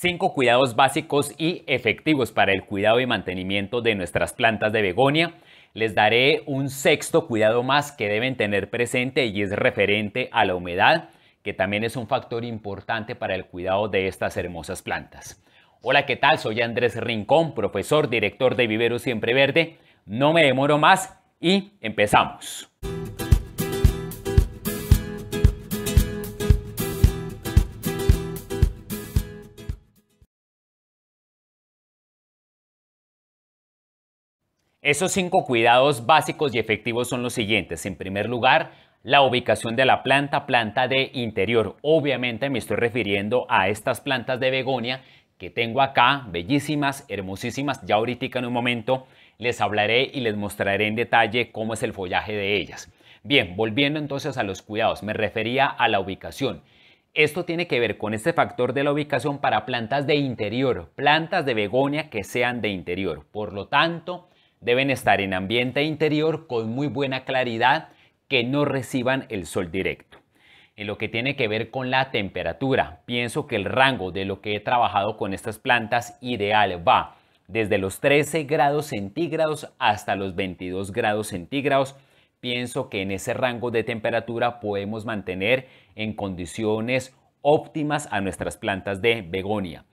Cinco cuidados básicos y efectivos para el cuidado y mantenimiento de nuestras plantas de begonia. Les daré un sexto cuidado más que deben tener presente y es referente a la humedad, que también es un factor importante para el cuidado de estas hermosas plantas. Hola, ¿qué tal? Soy Andrés Rincón, profesor, director de Vivero Siempre Verde. No me demoro más y empezamos. Esos cinco cuidados básicos y efectivos son los siguientes. En primer lugar, la ubicación de la planta, planta de interior. Obviamente me estoy refiriendo a estas plantas de begonia que tengo acá, bellísimas, hermosísimas. Ya ahorita en un momento les hablaré y les mostraré en detalle cómo es el follaje de ellas. Bien, volviendo entonces a los cuidados, me refería a la ubicación. Esto tiene que ver con este factor de la ubicación para plantas de interior, plantas de begonia que sean de interior. Por lo tanto, Deben estar en ambiente interior con muy buena claridad que no reciban el sol directo. En lo que tiene que ver con la temperatura, pienso que el rango de lo que he trabajado con estas plantas ideal va desde los 13 grados centígrados hasta los 22 grados centígrados. Pienso que en ese rango de temperatura podemos mantener en condiciones óptimas a nuestras plantas de begonia.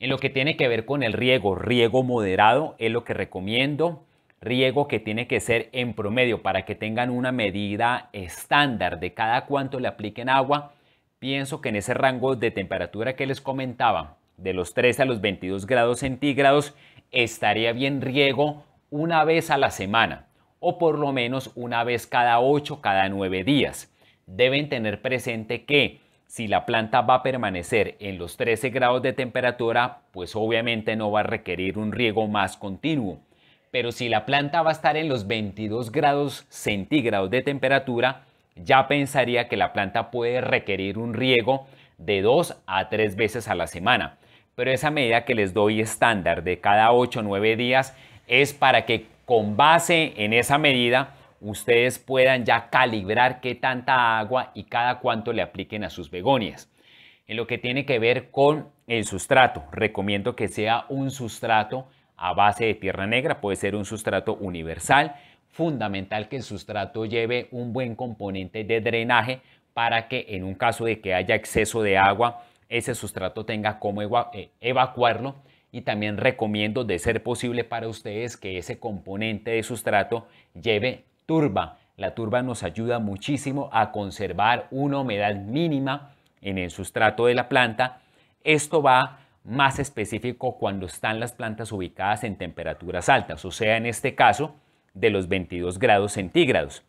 En lo que tiene que ver con el riego, riego moderado es lo que recomiendo. Riego que tiene que ser en promedio para que tengan una medida estándar de cada cuánto le apliquen agua. Pienso que en ese rango de temperatura que les comentaba, de los 13 a los 22 grados centígrados, estaría bien riego una vez a la semana o por lo menos una vez cada 8, cada 9 días. Deben tener presente que si la planta va a permanecer en los 13 grados de temperatura, pues obviamente no va a requerir un riego más continuo. Pero si la planta va a estar en los 22 grados centígrados de temperatura, ya pensaría que la planta puede requerir un riego de 2 a 3 veces a la semana. Pero esa medida que les doy estándar de cada 8 o 9 días es para que con base en esa medida ustedes puedan ya calibrar qué tanta agua y cada cuánto le apliquen a sus begonias. En lo que tiene que ver con el sustrato, recomiendo que sea un sustrato a base de tierra negra, puede ser un sustrato universal, fundamental que el sustrato lleve un buen componente de drenaje para que en un caso de que haya exceso de agua, ese sustrato tenga como eh, evacuarlo y también recomiendo de ser posible para ustedes que ese componente de sustrato lleve turba. La turba nos ayuda muchísimo a conservar una humedad mínima en el sustrato de la planta. Esto va más específico cuando están las plantas ubicadas en temperaturas altas, o sea, en este caso, de los 22 grados centígrados.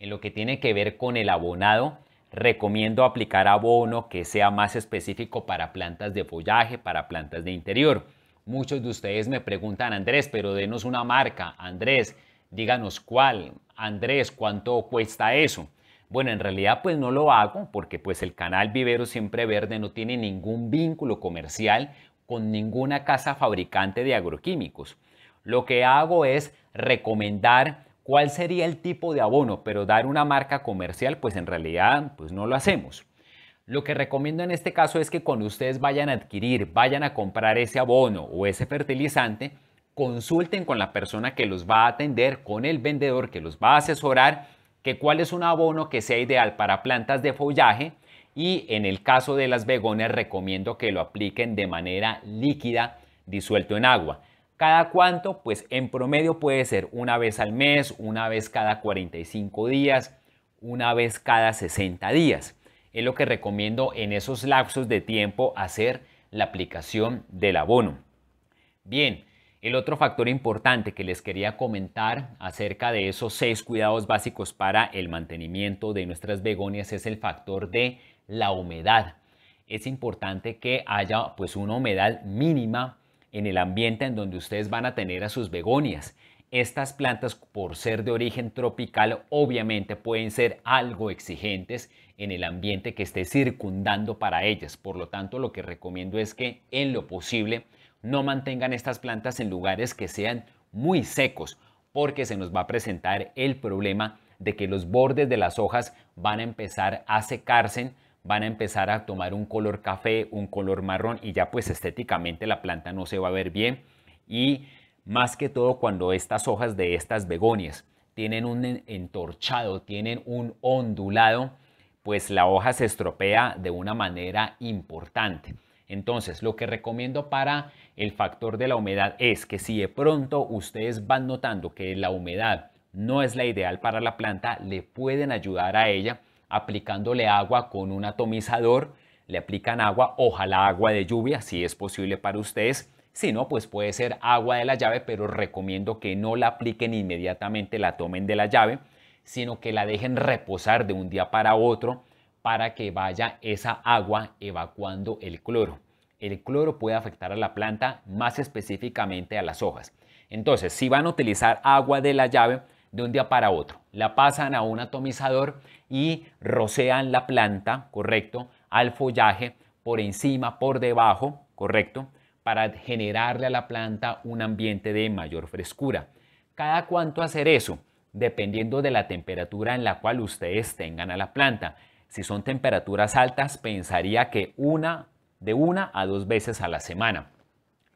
En lo que tiene que ver con el abonado, recomiendo aplicar abono que sea más específico para plantas de follaje, para plantas de interior. Muchos de ustedes me preguntan, Andrés, pero denos una marca. Andrés, Díganos cuál, Andrés, cuánto cuesta eso. Bueno, en realidad pues no lo hago porque pues el canal Vivero Siempre Verde no tiene ningún vínculo comercial con ninguna casa fabricante de agroquímicos. Lo que hago es recomendar cuál sería el tipo de abono, pero dar una marca comercial pues en realidad pues no lo hacemos. Lo que recomiendo en este caso es que cuando ustedes vayan a adquirir, vayan a comprar ese abono o ese fertilizante, consulten con la persona que los va a atender, con el vendedor que los va a asesorar, que cuál es un abono que sea ideal para plantas de follaje y en el caso de las begonias recomiendo que lo apliquen de manera líquida, disuelto en agua. ¿Cada cuánto? Pues en promedio puede ser una vez al mes, una vez cada 45 días, una vez cada 60 días. Es lo que recomiendo en esos lapsos de tiempo hacer la aplicación del abono. Bien, el otro factor importante que les quería comentar acerca de esos seis cuidados básicos para el mantenimiento de nuestras begonias es el factor de la humedad. Es importante que haya pues una humedad mínima en el ambiente en donde ustedes van a tener a sus begonias. Estas plantas, por ser de origen tropical, obviamente pueden ser algo exigentes en el ambiente que esté circundando para ellas. Por lo tanto, lo que recomiendo es que en lo posible no mantengan estas plantas en lugares que sean muy secos, porque se nos va a presentar el problema de que los bordes de las hojas van a empezar a secarse, van a empezar a tomar un color café, un color marrón y ya pues estéticamente la planta no se va a ver bien y más que todo cuando estas hojas de estas begonias tienen un entorchado, tienen un ondulado, pues la hoja se estropea de una manera importante. Entonces, lo que recomiendo para el factor de la humedad es que si de pronto ustedes van notando que la humedad no es la ideal para la planta, le pueden ayudar a ella aplicándole agua con un atomizador, le aplican agua, ojalá agua de lluvia, si es posible para ustedes. Si no, pues puede ser agua de la llave, pero recomiendo que no la apliquen inmediatamente, la tomen de la llave, sino que la dejen reposar de un día para otro para que vaya esa agua evacuando el cloro. El cloro puede afectar a la planta, más específicamente a las hojas. Entonces, si van a utilizar agua de la llave de un día para otro, la pasan a un atomizador y rocean la planta, correcto, al follaje por encima, por debajo, correcto, para generarle a la planta un ambiente de mayor frescura. ¿Cada cuánto hacer eso? Dependiendo de la temperatura en la cual ustedes tengan a la planta. Si son temperaturas altas, pensaría que una, de una a dos veces a la semana.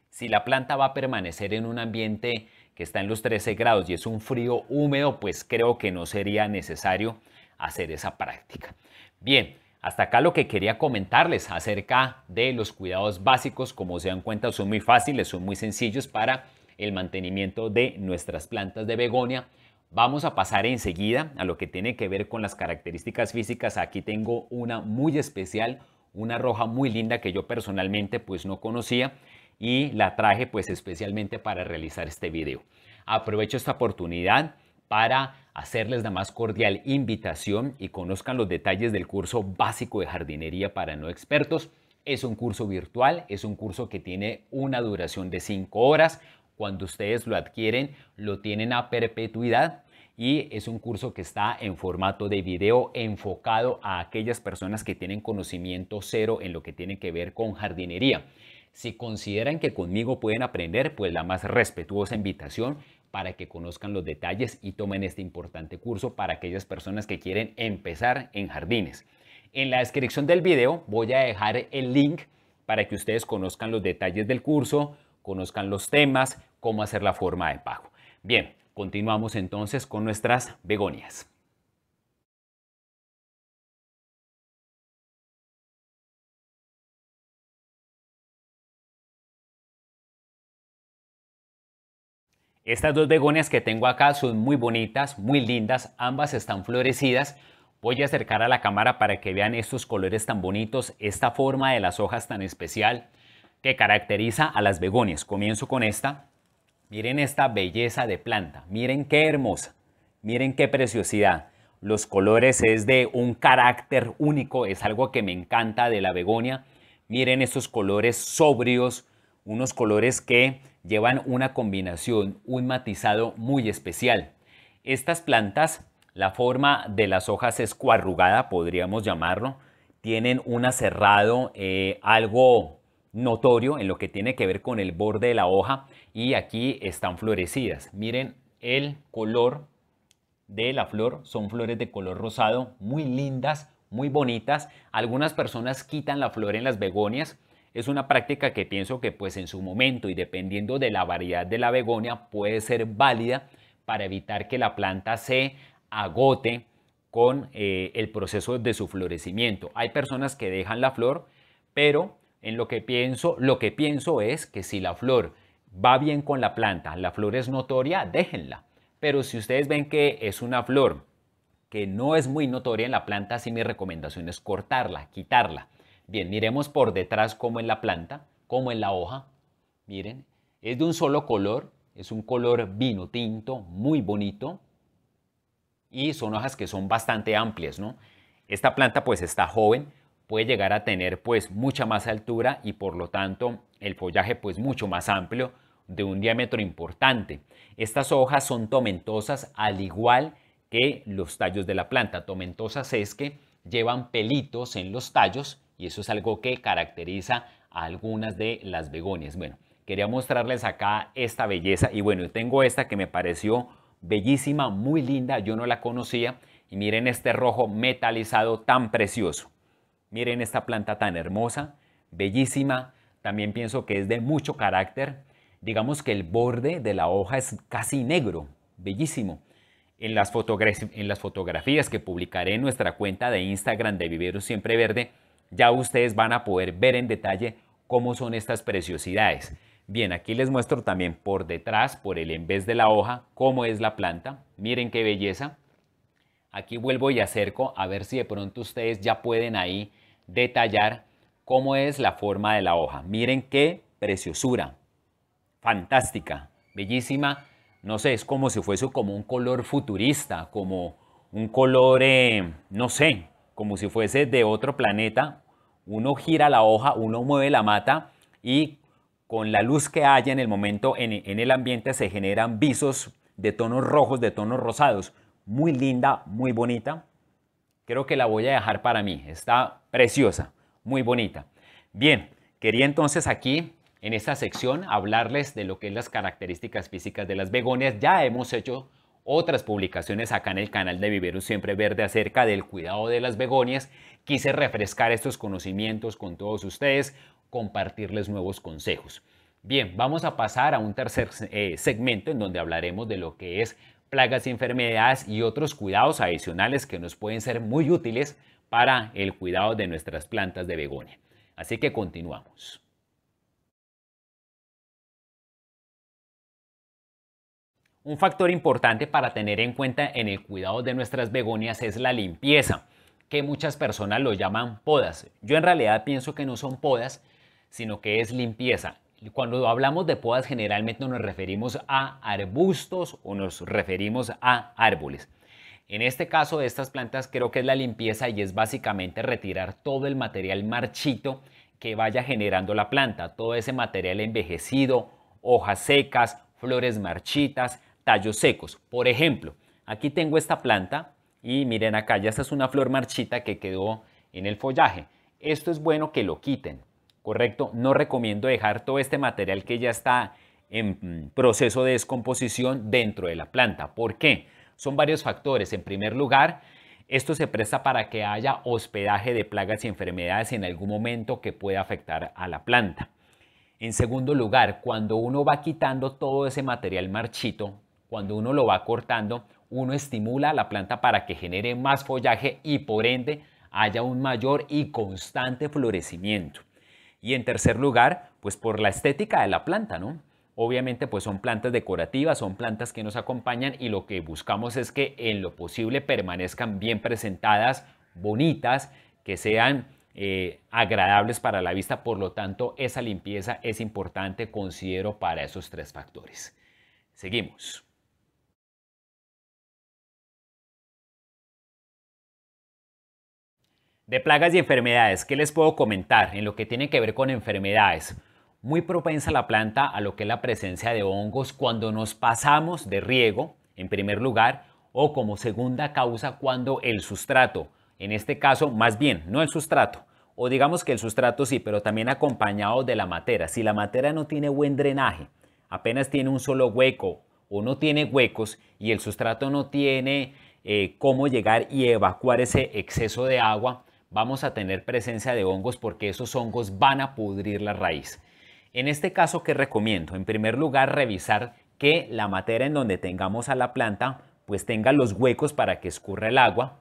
Si la planta va a permanecer en un ambiente que está en los 13 grados y es un frío húmedo, pues creo que no sería necesario hacer esa práctica. Bien, hasta acá lo que quería comentarles acerca de los cuidados básicos. Como se dan cuenta, son muy fáciles, son muy sencillos para el mantenimiento de nuestras plantas de begonia Vamos a pasar enseguida a lo que tiene que ver con las características físicas. Aquí tengo una muy especial, una roja muy linda que yo personalmente pues no conocía y la traje pues especialmente para realizar este video. Aprovecho esta oportunidad para hacerles la más cordial invitación y conozcan los detalles del curso básico de jardinería para no expertos. Es un curso virtual, es un curso que tiene una duración de 5 horas, cuando ustedes lo adquieren, lo tienen a perpetuidad y es un curso que está en formato de video enfocado a aquellas personas que tienen conocimiento cero en lo que tiene que ver con jardinería. Si consideran que conmigo pueden aprender, pues la más respetuosa invitación para que conozcan los detalles y tomen este importante curso para aquellas personas que quieren empezar en jardines. En la descripción del video voy a dejar el link para que ustedes conozcan los detalles del curso, conozcan los temas, cómo hacer la forma de pago. Bien, continuamos entonces con nuestras begonias. Estas dos begonias que tengo acá son muy bonitas, muy lindas, ambas están florecidas. Voy a acercar a la cámara para que vean estos colores tan bonitos, esta forma de las hojas tan especial que caracteriza a las begonias. Comienzo con esta. Miren esta belleza de planta. Miren qué hermosa. Miren qué preciosidad. Los colores es de un carácter único. Es algo que me encanta de la begonia. Miren estos colores sobrios. Unos colores que llevan una combinación, un matizado muy especial. Estas plantas, la forma de las hojas es cuarrugada, podríamos llamarlo. Tienen un aserrado eh, algo notorio en lo que tiene que ver con el borde de la hoja y aquí están florecidas. Miren el color de la flor, son flores de color rosado, muy lindas, muy bonitas. Algunas personas quitan la flor en las begonias. Es una práctica que pienso que pues en su momento y dependiendo de la variedad de la begonia puede ser válida para evitar que la planta se agote con eh, el proceso de su florecimiento. Hay personas que dejan la flor, pero en lo que pienso, lo que pienso es que si la flor va bien con la planta, la flor es notoria, déjenla. Pero si ustedes ven que es una flor que no es muy notoria en la planta, así mi recomendación es cortarla, quitarla. Bien, miremos por detrás cómo es la planta, cómo es la hoja. Miren, es de un solo color, es un color vino tinto, muy bonito. Y son hojas que son bastante amplias, ¿no? Esta planta pues está joven, puede llegar a tener pues mucha más altura y por lo tanto el follaje pues mucho más amplio de un diámetro importante. Estas hojas son tomentosas al igual que los tallos de la planta. Tomentosas es que llevan pelitos en los tallos y eso es algo que caracteriza a algunas de las begonias. Bueno, quería mostrarles acá esta belleza y bueno, tengo esta que me pareció bellísima, muy linda, yo no la conocía y miren este rojo metalizado tan precioso. Miren esta planta tan hermosa, bellísima, también pienso que es de mucho carácter. Digamos que el borde de la hoja es casi negro, bellísimo. En las, fotografías que publicaré en nuestra cuenta de Instagram de Vivero Siempre Verde, ya ustedes van a poder ver en detalle cómo son estas preciosidades. Bien, aquí les muestro también por detrás, por el en vez de la hoja, cómo es la planta. Miren qué belleza. Aquí vuelvo y acerco a ver si de pronto ustedes ya pueden ahí detallar cómo es la forma de la hoja. Miren qué preciosura, fantástica, bellísima. No sé, es como si fuese como un color futurista, como un color, eh, no sé, como si fuese de otro planeta. Uno gira la hoja, uno mueve la mata y con la luz que haya en el momento en el ambiente se generan visos de tonos rojos, de tonos rosados muy linda, muy bonita. Creo que la voy a dejar para mí. Está preciosa, muy bonita. Bien, quería entonces aquí en esta sección hablarles de lo que es las características físicas de las begonias. Ya hemos hecho otras publicaciones acá en el canal de vivero Siempre Verde acerca del cuidado de las begonias. Quise refrescar estos conocimientos con todos ustedes, compartirles nuevos consejos. Bien, vamos a pasar a un tercer eh, segmento en donde hablaremos de lo que es plagas y enfermedades y otros cuidados adicionales que nos pueden ser muy útiles para el cuidado de nuestras plantas de begonia. Así que continuamos. Un factor importante para tener en cuenta en el cuidado de nuestras begonias es la limpieza, que muchas personas lo llaman podas. Yo en realidad pienso que no son podas, sino que es limpieza. Cuando hablamos de podas generalmente nos referimos a arbustos o nos referimos a árboles. En este caso de estas plantas creo que es la limpieza y es básicamente retirar todo el material marchito que vaya generando la planta, todo ese material envejecido, hojas secas, flores marchitas, tallos secos. Por ejemplo, aquí tengo esta planta y miren acá, ya esta es una flor marchita que quedó en el follaje. Esto es bueno que lo quiten ¿correcto? No recomiendo dejar todo este material que ya está en proceso de descomposición dentro de la planta. ¿Por qué? Son varios factores. En primer lugar, esto se presta para que haya hospedaje de plagas y enfermedades en algún momento que pueda afectar a la planta. En segundo lugar, cuando uno va quitando todo ese material marchito, cuando uno lo va cortando, uno estimula a la planta para que genere más follaje y por ende haya un mayor y constante florecimiento. Y en tercer lugar, pues por la estética de la planta, ¿no? Obviamente pues son plantas decorativas, son plantas que nos acompañan y lo que buscamos es que en lo posible permanezcan bien presentadas, bonitas, que sean eh, agradables para la vista. Por lo tanto, esa limpieza es importante, considero, para esos tres factores. Seguimos. De plagas y enfermedades, ¿qué les puedo comentar en lo que tiene que ver con enfermedades? Muy propensa la planta a lo que es la presencia de hongos cuando nos pasamos de riego, en primer lugar, o como segunda causa cuando el sustrato, en este caso más bien, no el sustrato, o digamos que el sustrato sí, pero también acompañado de la materia. Si la materia no tiene buen drenaje, apenas tiene un solo hueco o no tiene huecos y el sustrato no tiene eh, cómo llegar y evacuar ese exceso de agua, vamos a tener presencia de hongos porque esos hongos van a pudrir la raíz. En este caso, ¿qué recomiendo? En primer lugar, revisar que la materia en donde tengamos a la planta pues tenga los huecos para que escurra el agua.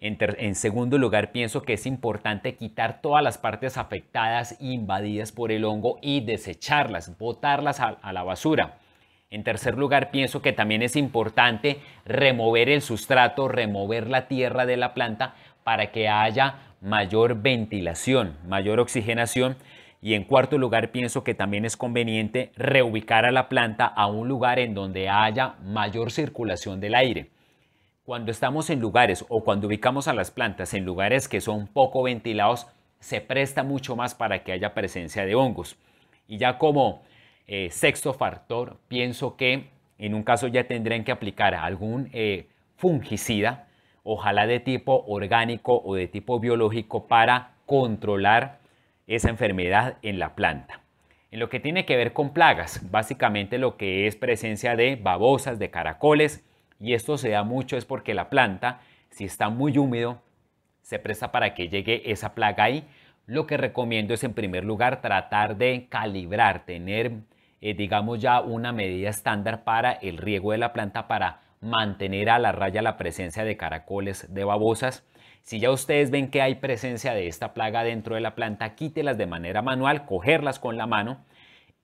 En, segundo lugar, pienso que es importante quitar todas las partes afectadas, e invadidas por el hongo y desecharlas, botarlas a la basura. En tercer lugar, pienso que también es importante remover el sustrato, remover la tierra de la planta para que haya mayor ventilación, mayor oxigenación. Y en cuarto lugar, pienso que también es conveniente reubicar a la planta a un lugar en donde haya mayor circulación del aire. Cuando estamos en lugares o cuando ubicamos a las plantas en lugares que son poco ventilados, se presta mucho más para que haya presencia de hongos. Y ya como eh, sexto factor, pienso que en un caso ya tendrían que aplicar algún eh, fungicida ojalá de tipo orgánico o de tipo biológico, para controlar esa enfermedad en la planta. En lo que tiene que ver con plagas, básicamente lo que es presencia de babosas, de caracoles, y esto se da mucho es porque la planta, si está muy húmedo, se presta para que llegue esa plaga ahí. Lo que recomiendo es en primer lugar tratar de calibrar, tener eh, digamos ya una medida estándar para el riego de la planta para mantener a la raya la presencia de caracoles, de babosas. Si ya ustedes ven que hay presencia de esta plaga dentro de la planta, quítelas de manera manual, cogerlas con la mano.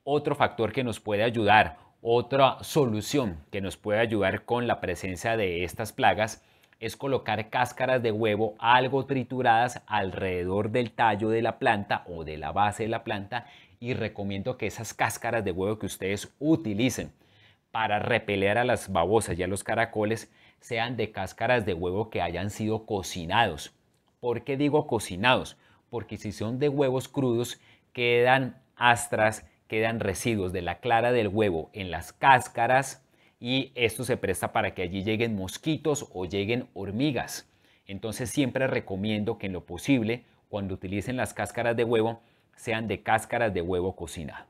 Otro factor que nos puede ayudar, otra solución que nos puede ayudar con la presencia de estas plagas es colocar cáscaras de huevo algo trituradas alrededor del tallo de la planta o de la base de la planta y recomiendo que esas cáscaras de huevo que ustedes utilicen para repeler a las babosas y a los caracoles sean de cáscaras de huevo que hayan sido cocinados. ¿Por qué digo cocinados? Porque si son de huevos crudos, quedan astras, quedan residuos de la clara del huevo en las cáscaras y esto se presta para que allí lleguen mosquitos o lleguen hormigas. Entonces siempre recomiendo que en lo posible, cuando utilicen las cáscaras de huevo, sean de cáscaras de huevo cocinado.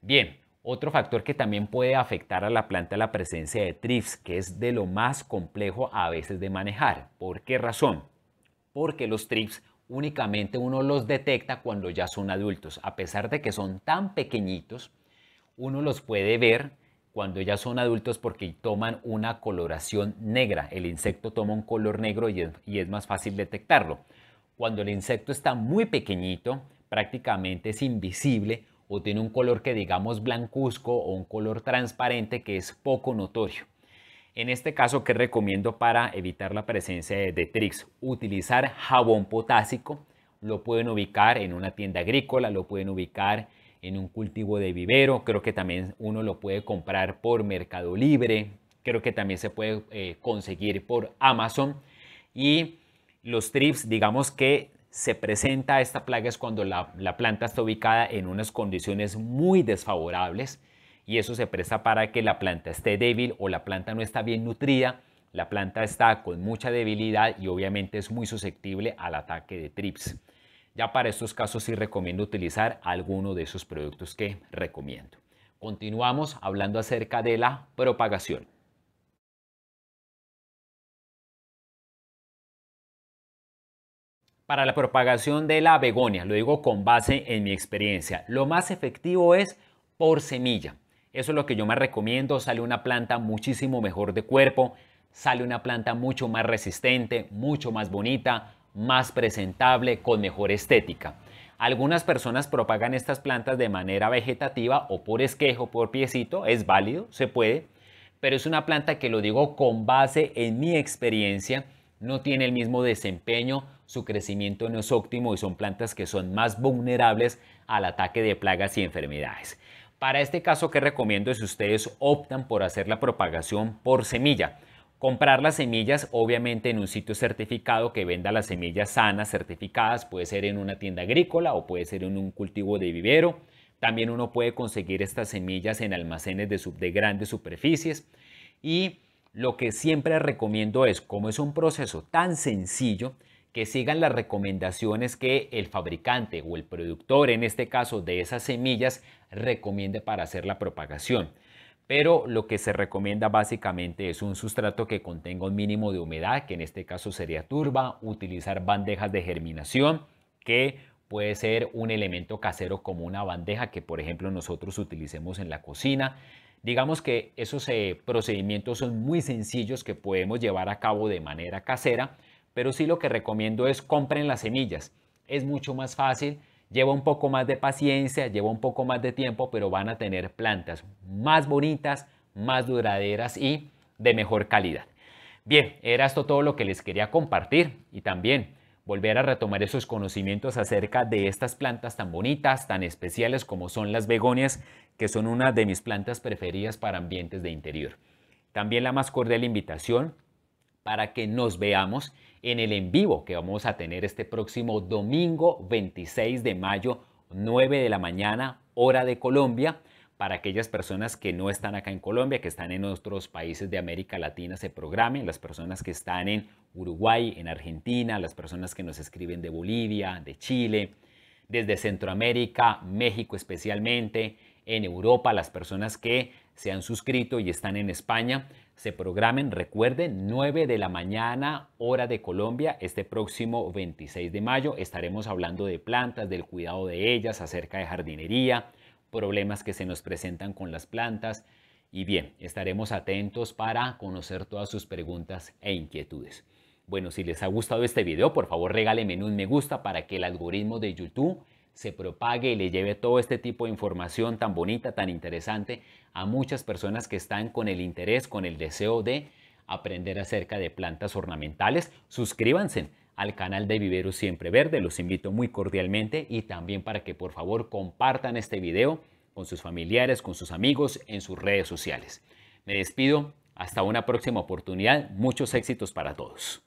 Bien, otro factor que también puede afectar a la planta es la presencia de TRIPS, que es de lo más complejo a veces de manejar. ¿Por qué razón? Porque los TRIPS únicamente uno los detecta cuando ya son adultos. A pesar de que son tan pequeñitos, uno los puede ver cuando ya son adultos porque toman una coloración negra. El insecto toma un color negro y es, más fácil detectarlo. Cuando el insecto está muy pequeñito, prácticamente es invisible o tiene un color que digamos blancuzco o un color transparente que es poco notorio. En este caso, ¿qué recomiendo para evitar la presencia de trips Utilizar jabón potásico. Lo pueden ubicar en una tienda agrícola, lo pueden ubicar en un cultivo de vivero. Creo que también uno lo puede comprar por Mercado Libre. Creo que también se puede eh, conseguir por Amazon. Y los trips, digamos que se presenta esta plaga es cuando la, planta está ubicada en unas condiciones muy desfavorables y eso se presta para que la planta esté débil o la planta no está bien nutrida, la planta está con mucha debilidad y obviamente es muy susceptible al ataque de trips. Ya para estos casos sí recomiendo utilizar alguno de esos productos que recomiendo. Continuamos hablando acerca de la propagación. para la propagación de la begonia, lo digo con base en mi experiencia, lo más efectivo es por semilla. Eso es lo que yo más recomiendo, sale una planta muchísimo mejor de cuerpo, sale una planta mucho más resistente, mucho más bonita, más presentable, con mejor estética. Algunas personas propagan estas plantas de manera vegetativa o por esquejo, por piecito, es válido, se puede, pero es una planta que lo digo con base en mi experiencia, no tiene el mismo desempeño, su crecimiento no es óptimo y son plantas que son más vulnerables al ataque de plagas y enfermedades. Para este caso, que recomiendo si ustedes optan por hacer la propagación por semilla? Comprar las semillas, obviamente, en un sitio certificado que venda las semillas sanas, certificadas, puede ser en una tienda agrícola o puede ser en un cultivo de vivero. También uno puede conseguir estas semillas en almacenes de, de grandes superficies. Y lo que siempre recomiendo es, como es un proceso tan sencillo, que sigan las recomendaciones que el fabricante o el productor, en este caso de esas semillas, recomiende para hacer la propagación. Pero lo que se recomienda básicamente es un sustrato que contenga un mínimo de humedad, que en este caso sería turba, utilizar bandejas de germinación, que puede ser un elemento casero como una bandeja que por ejemplo nosotros utilicemos en la cocina, Digamos que esos eh, procedimientos son muy sencillos que podemos llevar a cabo de manera casera, pero sí lo que recomiendo es compren las semillas. Es mucho más fácil, lleva un poco más de paciencia, lleva un poco más de tiempo, pero van a tener plantas más bonitas, más duraderas y de mejor calidad. Bien, era esto todo lo que les quería compartir y también volver a retomar esos conocimientos acerca de estas plantas tan bonitas, tan especiales como son las begonias, que son una de mis plantas preferidas para ambientes de interior. También la más cordial invitación para que nos veamos en el en vivo que vamos a tener este próximo domingo 26 de mayo, 9 de la mañana, hora de Colombia para aquellas personas que no están acá en Colombia, que están en otros países de América Latina, se programen, las personas que están en Uruguay, en Argentina, las personas que nos escriben de Bolivia, de Chile, desde Centroamérica, México especialmente, en Europa, las personas que se han suscrito y están en España, se programen, recuerden, 9 de la mañana, hora de Colombia, este próximo 26 de mayo estaremos hablando de plantas, del cuidado de ellas, acerca de jardinería, problemas que se nos presentan con las plantas. Y bien, estaremos atentos para conocer todas sus preguntas e inquietudes. Bueno, si les ha gustado este video, por favor regálenme un me gusta para que el algoritmo de YouTube se propague y le lleve todo este tipo de información tan bonita, tan interesante a muchas personas que están con el interés, con el deseo de aprender acerca de plantas ornamentales. Suscríbanse al canal de Vivero Siempre Verde. Los invito muy cordialmente y también para que por favor compartan este video con sus familiares, con sus amigos, en sus redes sociales. Me despido, hasta una próxima oportunidad. Muchos éxitos para todos.